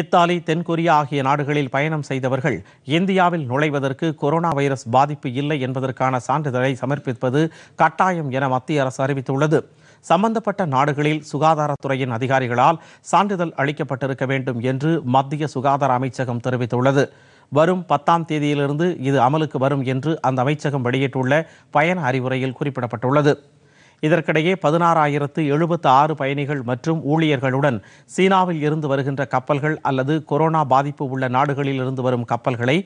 Italy தென்கொரியா ஆகிய நாடுகளில் பயணம் செய்தவர்கள் இந்தியாவில் நுழைவதற்கு கொரோனா வைரஸ் பாதிப்பு இல்லை என்பதற்கான சான்றிதழை சமர்ப்பிப்பது கட்டாயம் என மத்திய அரசு அறிவித்துள்ளது சம்பந்தப்பட்ட நாடுகளில் சுகாதாரத்துறையின் அதிகாரிகளால் சான்றிதழ் அளிக்கப்பட்டிருக்க வேண்டும் என்று மத்திய சுகாதார அமைச்சகம் தெரிவித்துள்ளது வரும் பத்தாம் தேதியிலிருந்து இது அமலுக்கு வரும் என்று அந்த அமைச்சகம் வெளியிட்டுள்ள பயண அறிவுரையில் குறிப்பிடப்பட்டுள்ளது இதற்கிடையே பதினாறாயிரத்து எழுபத்து ஆறு பயணிகள் மற்றும் ஊழியர்களுடன் சீனாவில் இருந்து வருகின்ற கப்பல்கள் அல்லது கொரோனா பாதிப்பு உள்ள நாடுகளில் இருந்து வரும் கப்பல்களை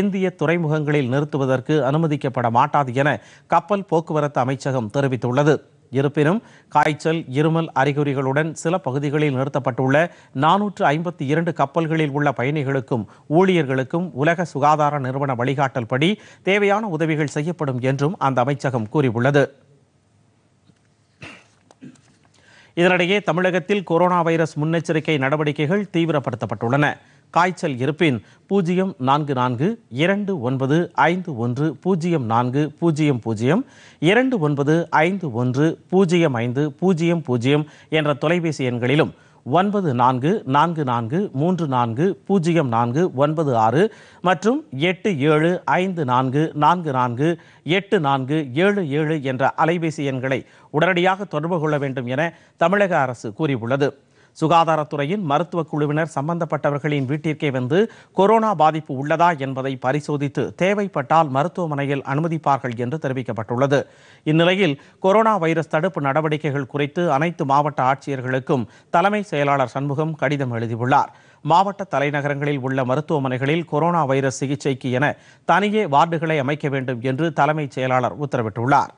இந்திய துறைமுகங்களில் நிறுத்துவதற்கு அனுமதிக்கப்பட மாட்டாது என கப்பல் போக்குவரத்து அமைச்சகம் தெரிவித்துள்ளது இருப்பினும் காய்ச்சல் இருமல் அறிகுறிகளுடன் சில பகுதிகளில் நிறுத்தப்பட்டுள்ள நானூற்று ஐம்பத்தி இரண்டு கப்பல்களில் உள்ள பயணிகளுக்கும் ஊழியர்களுக்கும் உலக சுகாதார நிறுவன வழிகாட்டல்படி தேவையான உதவிகள் செய்யப்படும் என்றும் அந்த அமைச்சகம் கூறியுள்ளது இதனிடையே தமிழகத்தில் கொரோனா வைரஸ் முன்னெச்சரிக்கை நடவடிக்கைகள் தீவிரப்படுத்தப்பட்டுள்ளன காய்ச்சல் இருப்பின் பூஜ்ஜியம் நான்கு நான்கு இரண்டு ஒன்பது ஐந்து ஒன்று பூஜ்ஜியம் நான்கு பூஜ்ஜியம் பூஜ்ஜியம் இரண்டு ஒன்பது ஐந்து ஒன்று பூஜ்ஜியம் ஐந்து பூஜ்ஜியம் பூஜ்ஜியம் என்ற தொலைபேசி எண்களிலும் ஒன்பது நான்கு நான்கு நான்கு மூன்று நான்கு பூஜ்ஜியம் நான்கு ஒன்பது ஆறு மற்றும் எட்டு ஏழு ஐந்து நான்கு நான்கு நான்கு எட்டு நான்கு ஏழு ஏழு என்ற அலைபேசி எண்களை உடனடியாக தொடர்பு கொள்ள வேண்டும் என தமிழக அரசு கூறியுள்ளது சுகாதாரத்துறையின் மருத்துவ குழுவினர் சம்பந்தப்பட்டவர்களின் வீட்டிற்கே வந்து கொரோனா பாதிப்பு உள்ளதா என்பதை பரிசோதித்து தேவைப்பட்டால் மருத்துவமனையில் அனுமதிப்பார்கள் என்று தெரிவிக்கப்பட்டுள்ளது இந்நிலையில் கொரோனா வைரஸ் தடுப்பு நடவடிக்கைகள் குறித்து அனைத்து மாவட்ட ஆட்சியர்களுக்கும் தலைமை செயலாளர் சண்முகம் கடிதம் எழுதியுள்ளார் மாவட்ட தலைநகரங்களில் உள்ள மருத்துவமனைகளில் கொரோனா வைரஸ் சிகிச்சைக்கு என தனியே வார்டுகளை அமைக்க வேண்டும் என்று தலைமைச் செயலாளர் உத்தரவிட்டுள்ளார்